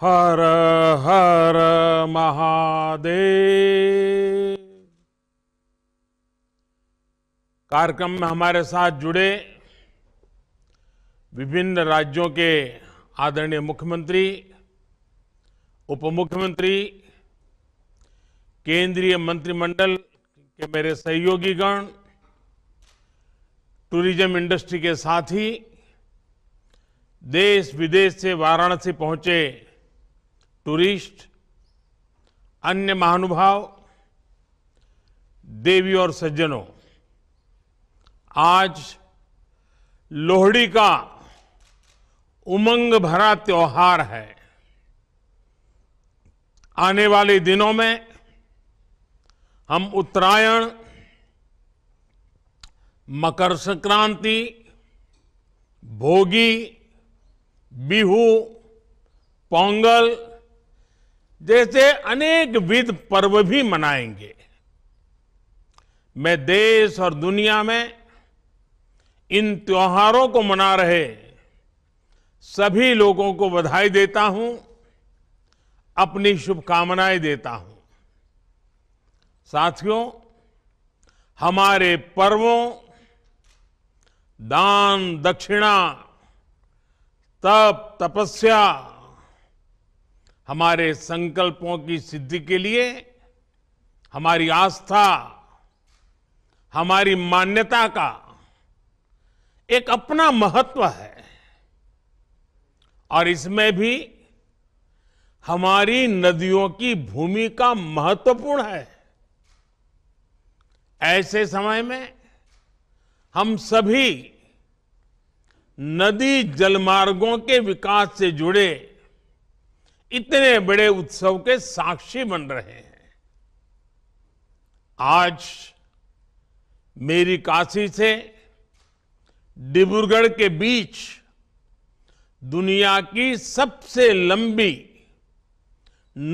हर हर महादेव कार्यक्रम में हमारे साथ जुड़े विभिन्न राज्यों के आदरणीय मुख्यमंत्री उप मुख्यमंत्री केंद्रीय मंत्रिमंडल के मेरे सहयोगीगण टूरिज्म इंडस्ट्री के साथ ही देश विदेश से वाराणसी पहुंचे टूरिस्ट अन्य महानुभाव देवी और सज्जनों आज लोहड़ी का उमंग भरा त्योहार है आने वाले दिनों में हम उत्तरायण मकर संक्रांति भोगी बिहू पोंगल जैसे अनेक विध पर्व भी मनाएंगे मैं देश और दुनिया में इन त्योहारों को मना रहे सभी लोगों को बधाई देता हूं अपनी शुभकामनाएं देता हूं साथियों हमारे पर्वों दान दक्षिणा तप तपस्या हमारे संकल्पों की सिद्धि के लिए हमारी आस्था हमारी मान्यता का एक अपना महत्व है और इसमें भी हमारी नदियों की भूमिका महत्वपूर्ण है ऐसे समय में हम सभी नदी जलमार्गों के विकास से जुड़े इतने बड़े उत्सव के साक्षी बन रहे हैं आज मेरी काशी से डिब्रुगढ़ के बीच दुनिया की सबसे लंबी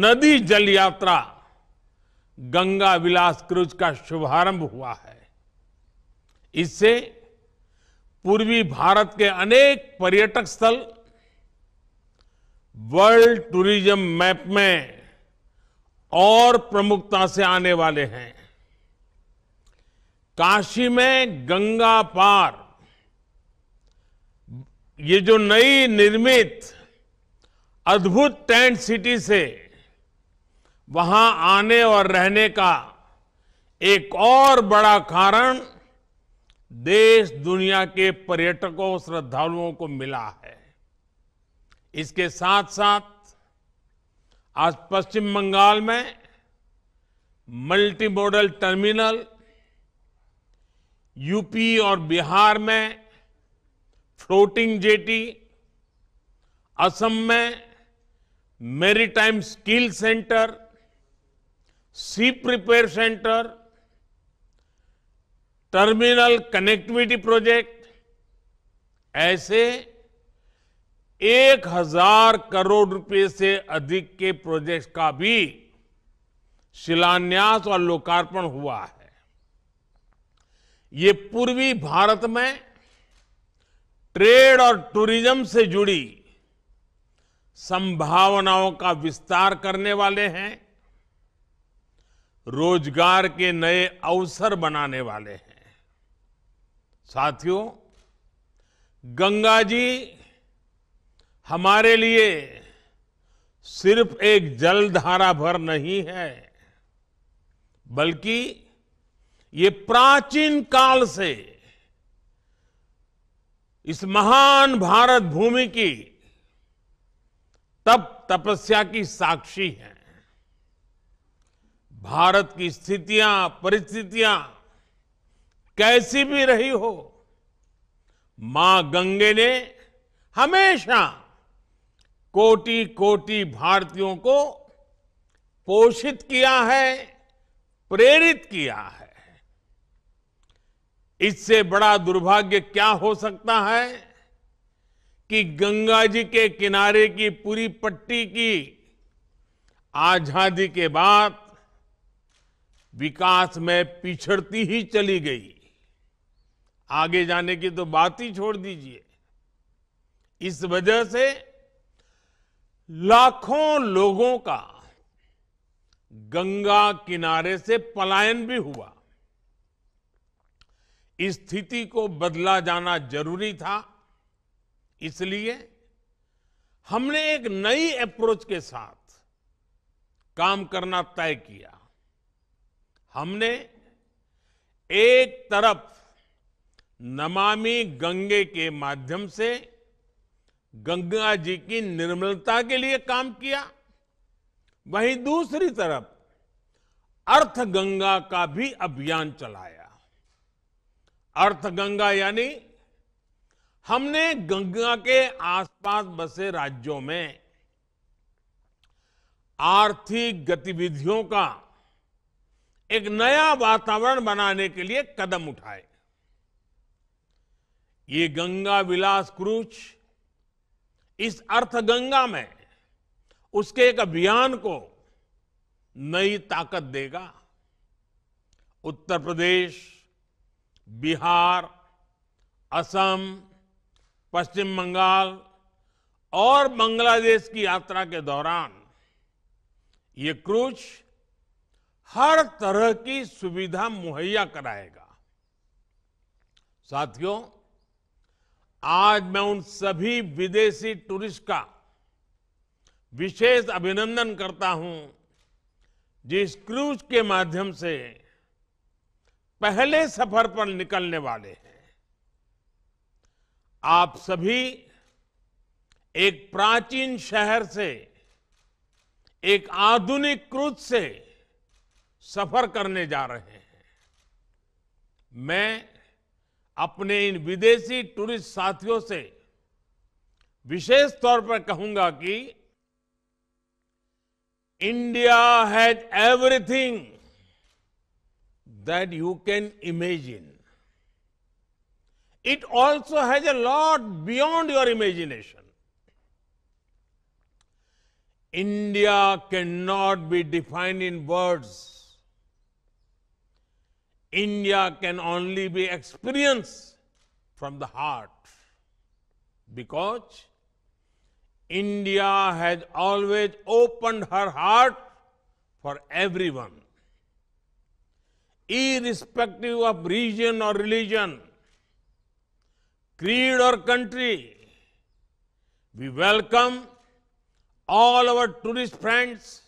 नदी जल यात्रा गंगा विलास क्रूज का शुभारंभ हुआ है इससे पूर्वी भारत के अनेक पर्यटक स्थल वर्ल्ड टूरिज्म मैप में और प्रमुखता से आने वाले हैं काशी में गंगा पार ये जो नई निर्मित अद्भुत टेंट सिटी से वहां आने और रहने का एक और बड़ा कारण देश दुनिया के पर्यटकों श्रद्धालुओं को मिला है इसके साथ साथ आज पश्चिम बंगाल में मल्टी मॉडल टर्मिनल यूपी और बिहार में फ्लोटिंग जेटी असम में maritime skill centre ship repair centre terminal connectivity project ऐसे एक हजार करोड़ रुपए से अधिक के प्रोजेक्ट का भी शिलान्यास और लोकार्पण हुआ है ये पूर्वी भारत में ट्रेड और टूरिज्म से जुड़ी संभावनाओं का विस्तार करने वाले हैं रोजगार के नए अवसर बनाने वाले हैं साथियों गंगा जी हमारे लिए सिर्फ एक जलधारा भर नहीं है बल्कि ये प्राचीन काल से इस महान भारत भूमि की तप तपस्या की साक्षी है भारत की स्थितियां परिस्थितियां कैसी भी रही हो मां गंगे ने हमेशा कोटि कोटि भारतीयों को पोषित किया है प्रेरित किया है इससे बड़ा दुर्भाग्य क्या हो सकता है कि गंगा जी के किनारे की पूरी पट्टी की आजादी के बाद विकास में पिछड़ती ही चली गई आगे जाने की तो बात ही छोड़ दीजिए इस वजह से लाखों लोगों का गंगा किनारे से पलायन भी हुआ इस स्थिति को बदला जाना जरूरी था इसलिए हमने एक नई अप्रोच के साथ काम करना तय किया हमने एक तरफ नमामि गंगे के माध्यम से गंगा जी की निर्मलता के लिए काम किया वहीं दूसरी तरफ अर्थ गंगा का भी अभियान चलाया अर्थ गंगा यानी हमने गंगा के आसपास बसे राज्यों में आर्थिक गतिविधियों का एक नया वातावरण बनाने के लिए कदम उठाए ये गंगा विलास क्रूज इस अर्थगंगा में उसके एक अभियान को नई ताकत देगा उत्तर प्रदेश बिहार असम पश्चिम बंगाल और बांग्लादेश की यात्रा के दौरान ये क्रूज हर तरह की सुविधा मुहैया कराएगा साथियों आज मैं उन सभी विदेशी टूरिस्ट का विशेष अभिनंदन करता हूं जिस क्रूज के माध्यम से पहले सफर पर निकलने वाले हैं आप सभी एक प्राचीन शहर से एक आधुनिक क्रूज से सफर करने जा रहे हैं मैं अपने इन विदेशी टूरिस्ट साथियों से विशेष तौर पर कहूंगा कि India has everything that you can imagine it also has a lot beyond your imagination India can not be defined in words India can only be experienced from the heart because India has always opened her heart for everyone, irrespective of region or religion, creed or country. We welcome all our tourist friends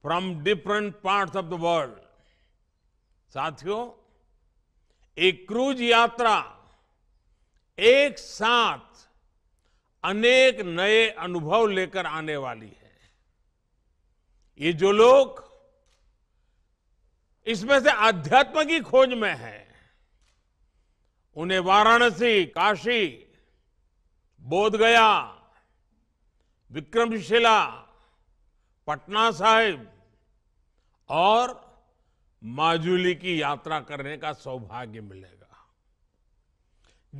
from different parts of the world. साथियों एक cruise यात्रा एक साथ अनेक नए अनुभव लेकर आने वाली है ये जो लोग इसमें से आध्यात्म की खोज में है उन्हें वाराणसी काशी बोधगया विक्रमशिला पटना साहिब और माजुली की यात्रा करने का सौभाग्य मिलेगा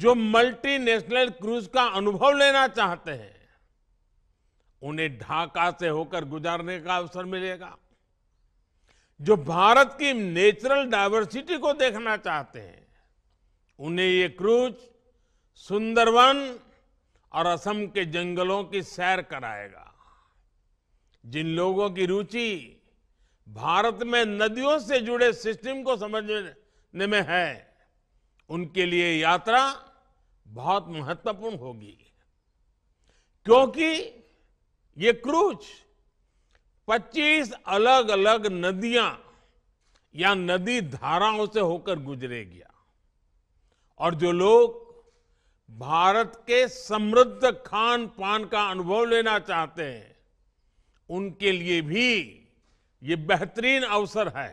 जो मल्टीनेशनल क्रूज का अनुभव लेना चाहते हैं उन्हें ढाका से होकर गुजारने का अवसर मिलेगा जो भारत की नेचुरल डायवर्सिटी को देखना चाहते हैं उन्हें ये क्रूज सुंदरवन और असम के जंगलों की सैर कराएगा जिन लोगों की रुचि भारत में नदियों से जुड़े सिस्टम को समझने में है उनके लिए यात्रा बहुत महत्वपूर्ण होगी क्योंकि ये क्रूज 25 अलग अलग नदियां या नदी धाराओं से होकर गुजरेगी और जो लोग भारत के समृद्ध खान पान का अनुभव लेना चाहते हैं उनके लिए भी ये बेहतरीन अवसर है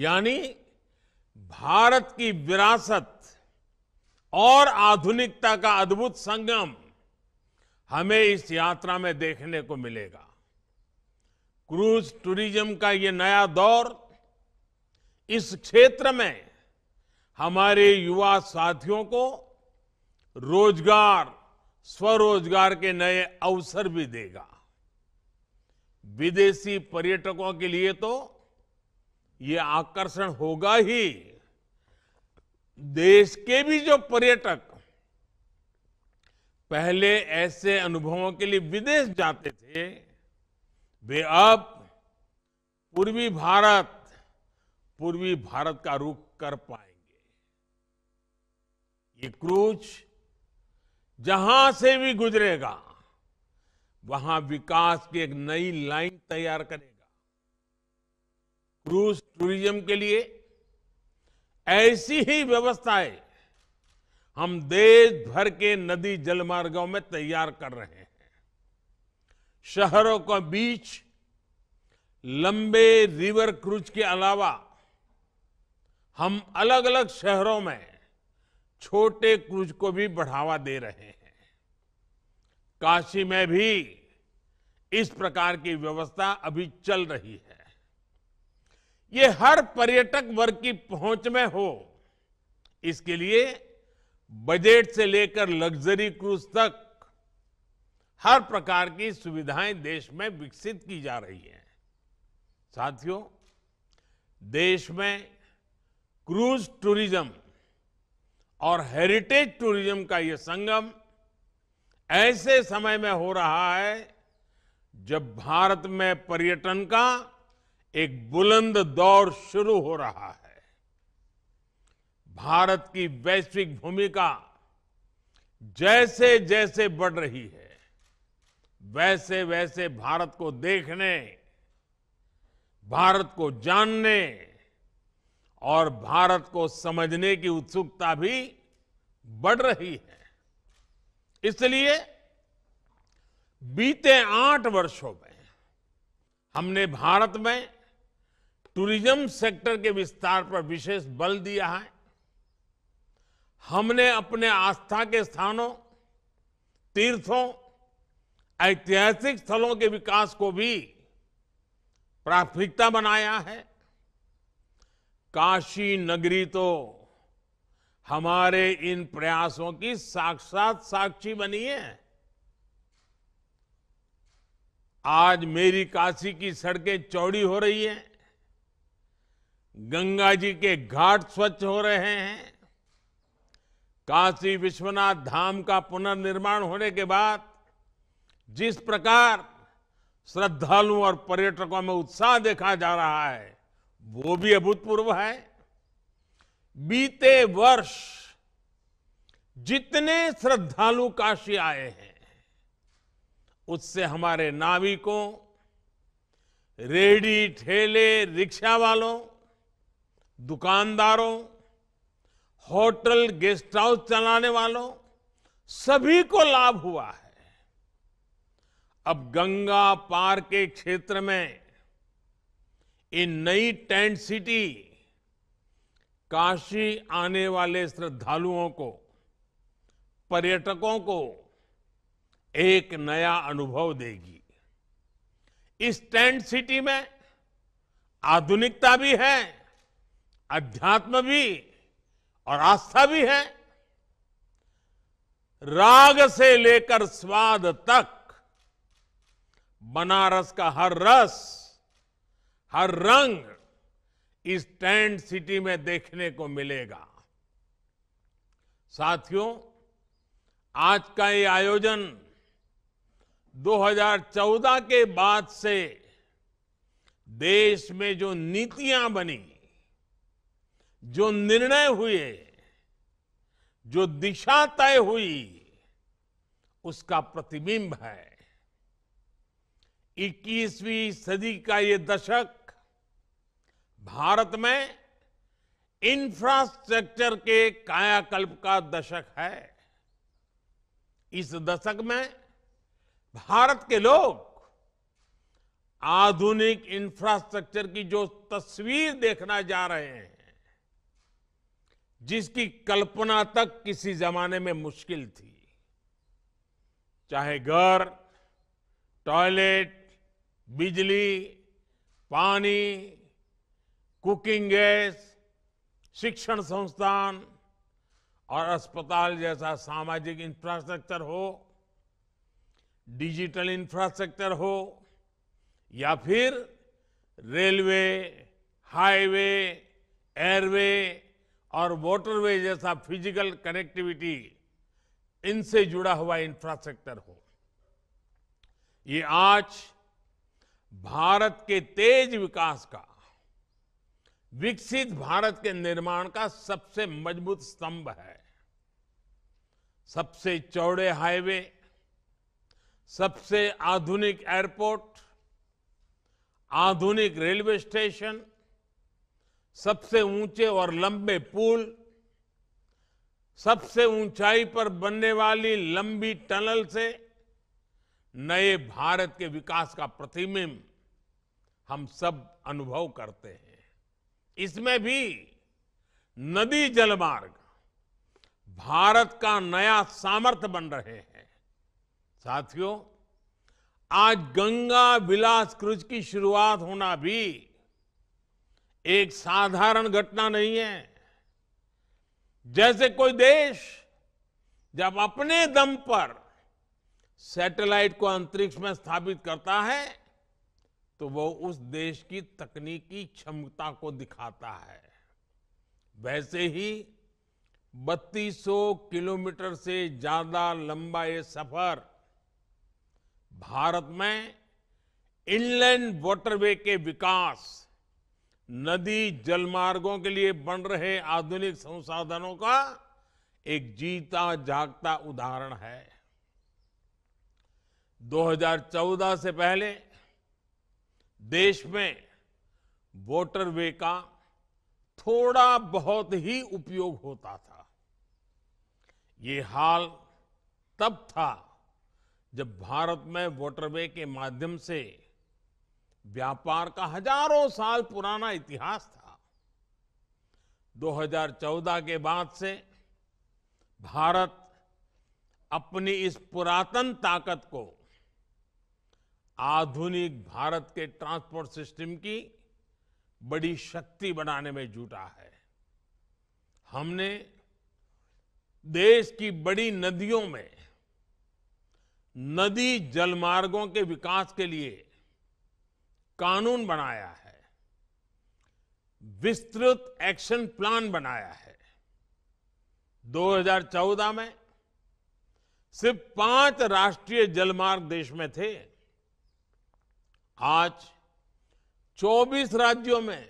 यानी भारत की विरासत और आधुनिकता का अद्भुत संगम हमें इस यात्रा में देखने को मिलेगा क्रूज टूरिज्म का ये नया दौर इस क्षेत्र में हमारे युवा साथियों को रोजगार स्वरोजगार के नए अवसर भी देगा विदेशी पर्यटकों के लिए तो ये आकर्षण होगा ही देश के भी जो पर्यटक पहले ऐसे अनुभवों के लिए विदेश जाते थे वे अब पूर्वी भारत पूर्वी भारत का रुख कर पाएंगे ये क्रूज जहां से भी गुजरेगा वहां विकास की एक नई लाइन तैयार करेगा क्रूज टूरिज्म के लिए ऐसी ही व्यवस्थाएं हम देश भर के नदी जलमार्गों में तैयार कर रहे हैं शहरों के बीच लंबे रिवर क्रूज के अलावा हम अलग अलग शहरों में छोटे क्रूज को भी बढ़ावा दे रहे हैं काशी में भी इस प्रकार की व्यवस्था अभी चल रही है ये हर पर्यटक वर्ग की पहुंच में हो इसके लिए बजट से लेकर लग्जरी क्रूज तक हर प्रकार की सुविधाएं देश में विकसित की जा रही हैं साथियों देश में क्रूज टूरिज्म और हेरिटेज टूरिज्म का यह संगम ऐसे समय में हो रहा है जब भारत में पर्यटन का एक बुलंद दौर शुरू हो रहा है भारत की वैश्विक भूमिका जैसे जैसे बढ़ रही है वैसे वैसे भारत को देखने भारत को जानने और भारत को समझने की उत्सुकता भी बढ़ रही है इसलिए बीते आठ वर्षों में हमने भारत में टूरिज्म सेक्टर के विस्तार पर विशेष बल दिया है हमने अपने आस्था के स्थानों तीर्थों ऐतिहासिक स्थलों के विकास को भी प्राथमिकता बनाया है काशी नगरी तो हमारे इन प्रयासों की साक्षात साक्षी बनी है आज मेरी काशी की सड़कें चौड़ी हो रही हैं गंगा जी के घाट स्वच्छ हो रहे हैं काशी विश्वनाथ धाम का पुनर्निर्माण होने के बाद जिस प्रकार श्रद्धालुओं और पर्यटकों में उत्साह देखा जा रहा है वो भी अभूतपूर्व है बीते वर्ष जितने श्रद्धालु काशी आए हैं उससे हमारे नाविकों रेडी ठेले रिक्शा वालों दुकानदारों होटल गेस्ट हाउस चलाने वालों सभी को लाभ हुआ है अब गंगा पार के क्षेत्र में इन नई टेंट सिटी काशी आने वाले श्रद्धालुओं को पर्यटकों को एक नया अनुभव देगी इस टेंट सिटी में आधुनिकता भी है अध्यात्म भी और आस्था भी है राग से लेकर स्वाद तक बनारस का हर रस हर रंग इस टेंट सिटी में देखने को मिलेगा साथियों आज का ये आयोजन 2014 के बाद से देश में जो नीतियां बनी जो निर्णय हुए जो दिशा तय हुई उसका प्रतिबिंब है 21वीं सदी का ये दशक भारत में इंफ्रास्ट्रक्चर के कायाकल्प का दशक है इस दशक में भारत के लोग आधुनिक इंफ्रास्ट्रक्चर की जो तस्वीर देखना जा रहे हैं जिसकी कल्पना तक किसी जमाने में मुश्किल थी चाहे घर टॉयलेट बिजली पानी कुकिंग गैस शिक्षण संस्थान और अस्पताल जैसा सामाजिक इंफ्रास्ट्रक्चर हो डिजिटल इंफ्रास्ट्रक्चर हो या फिर रेलवे हाईवे एयरवे और वाटरवे जैसा फिजिकल कनेक्टिविटी इनसे जुड़ा हुआ इंफ्रास्ट्रक्चर हो ये आज भारत के तेज विकास का विकसित भारत के निर्माण का सबसे मजबूत स्तंभ है सबसे चौड़े हाईवे सबसे आधुनिक एयरपोर्ट आधुनिक रेलवे स्टेशन सबसे ऊंचे और लंबे पुल सबसे ऊंचाई पर बनने वाली लंबी टनल से नए भारत के विकास का प्रतिबिंब हम सब अनुभव करते हैं इसमें भी नदी जलमार्ग भारत का नया सामर्थ्य बन रहे हैं साथियों आज गंगा विलास क्रूज की शुरुआत होना भी एक साधारण घटना नहीं है जैसे कोई देश जब अपने दम पर सैटेलाइट को अंतरिक्ष में स्थापित करता है तो वो उस देश की तकनीकी क्षमता को दिखाता है वैसे ही 3200 किलोमीटर से ज्यादा लंबा ये सफर भारत में इनलैंड वाटरवे के विकास नदी जलमार्गों के लिए बन रहे आधुनिक संसाधनों का एक जीता जागता उदाहरण है 2014 से पहले देश में वोटरवे का थोड़ा बहुत ही उपयोग होता था ये हाल तब था जब भारत में वोटरवे के माध्यम से व्यापार का हजारों साल पुराना इतिहास था 2014 के बाद से भारत अपनी इस पुरातन ताकत को आधुनिक भारत के ट्रांसपोर्ट सिस्टम की बड़ी शक्ति बनाने में जुटा है हमने देश की बड़ी नदियों में नदी जलमार्गों के विकास के लिए कानून बनाया है विस्तृत एक्शन प्लान बनाया है 2014 में सिर्फ पांच राष्ट्रीय जलमार्ग देश में थे आज 24 राज्यों में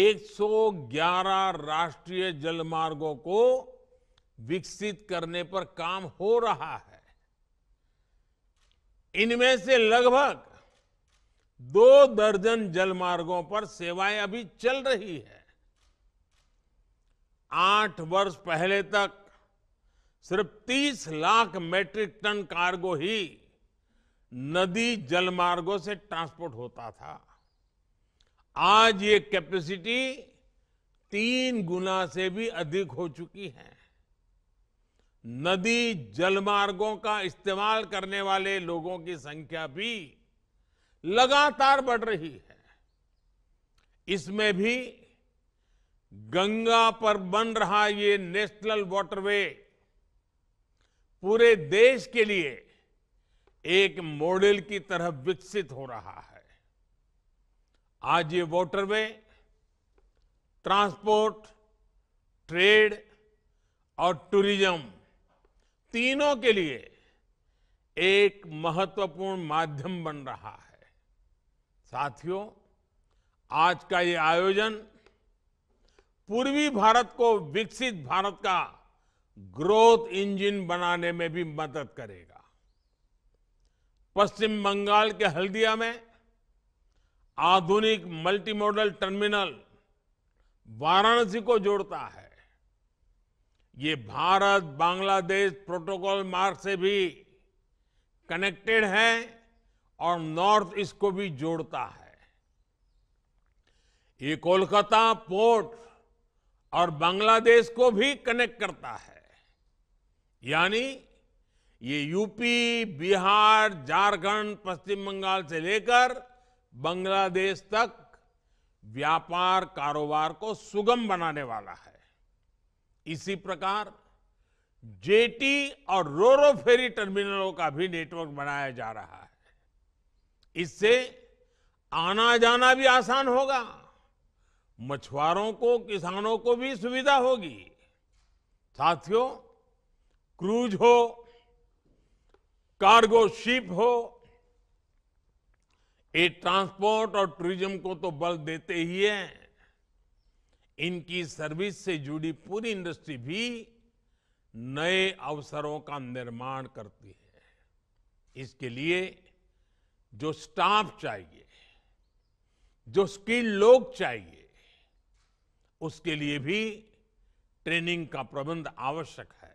111 राष्ट्रीय जलमार्गों को विकसित करने पर काम हो रहा है इनमें से लगभग दो दर्जन जलमार्गों पर सेवाएं अभी चल रही है आठ वर्ष पहले तक सिर्फ 30 लाख मैट्रिक टन कार्गो ही नदी जलमार्गों से ट्रांसपोर्ट होता था आज ये कैपेसिटी तीन गुना से भी अधिक हो चुकी है नदी जलमार्गों का इस्तेमाल करने वाले लोगों की संख्या भी लगातार बढ़ रही है इसमें भी गंगा पर बन रहा ये नेशनल वाटरवे पूरे देश के लिए एक मॉडल की तरह विकसित हो रहा है आज ये वाटरवे ट्रांसपोर्ट ट्रेड और टूरिज्म तीनों के लिए एक महत्वपूर्ण माध्यम बन रहा है साथियों आज का ये आयोजन पूर्वी भारत को विकसित भारत का ग्रोथ इंजन बनाने में भी मदद करेगा पश्चिम बंगाल के हल्दिया में आधुनिक मल्टीमॉडल टर्मिनल वाराणसी को जोड़ता है ये भारत बांग्लादेश प्रोटोकॉल मार्ग से भी कनेक्टेड है और नॉर्थ ईस्ट को भी जोड़ता है ये कोलकाता पोर्ट और बांग्लादेश को भी कनेक्ट करता है यानी ये यूपी बिहार झारखंड पश्चिम बंगाल से लेकर बांग्लादेश तक व्यापार कारोबार को सुगम बनाने वाला है इसी प्रकार जेटी और रोरो फेरी टर्मिनलों का भी नेटवर्क बनाया जा रहा है इससे आना जाना भी आसान होगा मछुआरों को किसानों को भी सुविधा होगी साथियों क्रूज हो कार्गो शिप हो ये ट्रांसपोर्ट और टूरिज्म को तो बल देते ही हैं इनकी सर्विस से जुड़ी पूरी इंडस्ट्री भी नए अवसरों का निर्माण करती है इसके लिए जो स्टाफ चाहिए जो स्किल्ड लोग चाहिए उसके लिए भी ट्रेनिंग का प्रबंध आवश्यक है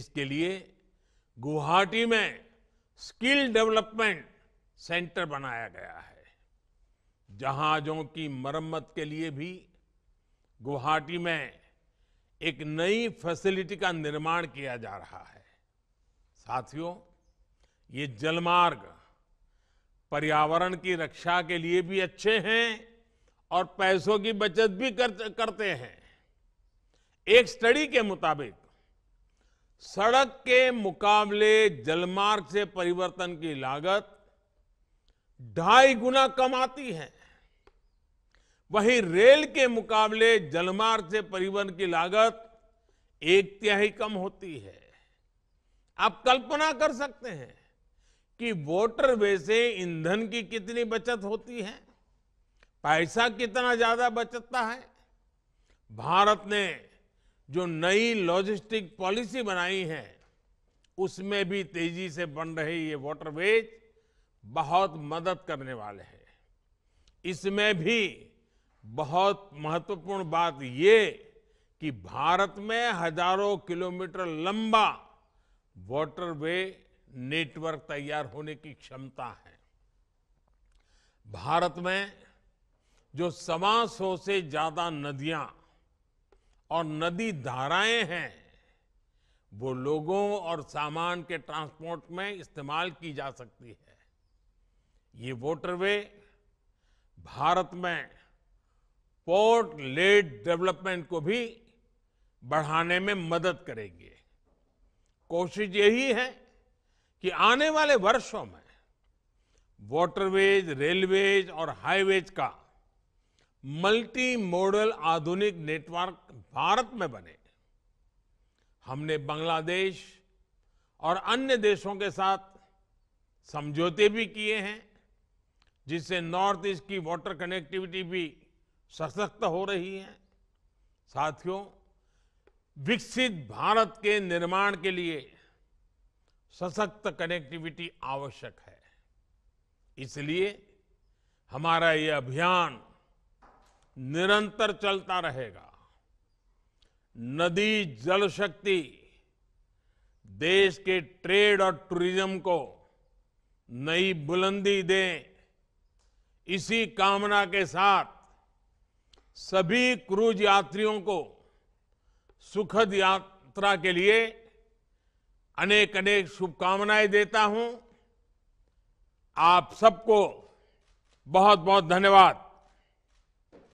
इसके लिए गुवाहाटी में स्किल डेवलपमेंट सेंटर बनाया गया है जहाजों की मरम्मत के लिए भी गुवाहाटी में एक नई फैसिलिटी का निर्माण किया जा रहा है साथियों ये जलमार्ग पर्यावरण की रक्षा के लिए भी अच्छे हैं और पैसों की बचत भी कर, करते हैं एक स्टडी के मुताबिक सड़क के मुकाबले जलमार्ग से परिवर्तन की लागत ढाई गुना कम आती है वहीं रेल के मुकाबले जलमार्ग से परिवहन की लागत एक तिहाई कम होती है आप कल्पना कर सकते हैं कि वोटर वे से ईंधन की कितनी बचत होती है पैसा कितना ज्यादा बचता है भारत ने जो नई लॉजिस्टिक पॉलिसी बनाई है उसमें भी तेजी से बन रहे ये वाटरवेज बहुत मदद करने वाले हैं इसमें भी बहुत महत्वपूर्ण बात ये कि भारत में हजारों किलोमीटर लंबा वाटरवे नेटवर्क तैयार होने की क्षमता है भारत में जो सवा सौ से ज्यादा नदियां और नदी धाराएं हैं वो लोगों और सामान के ट्रांसपोर्ट में इस्तेमाल की जा सकती है ये वोटरवे भारत में पोर्ट लेड डेवलपमेंट को भी बढ़ाने में मदद करेंगे कोशिश यही है कि आने वाले वर्षों में वॉटरवेज रेलवेज और हाईवेज का मल्टी मॉडल आधुनिक नेटवर्क भारत में बने हमने बांग्लादेश और अन्य देशों के साथ समझौते भी किए हैं जिससे नॉर्थ ईस्ट की वाटर कनेक्टिविटी भी सशक्त हो रही है साथियों विकसित भारत के निर्माण के लिए सशक्त कनेक्टिविटी आवश्यक है इसलिए हमारा ये अभियान निरंतर चलता रहेगा नदी जल शक्ति देश के ट्रेड और टूरिज्म को नई बुलंदी दें इसी कामना के साथ सभी क्रूज यात्रियों को सुखद यात्रा के लिए अनेक अनेक शुभकामनाएं देता हूं आप सबको बहुत बहुत धन्यवाद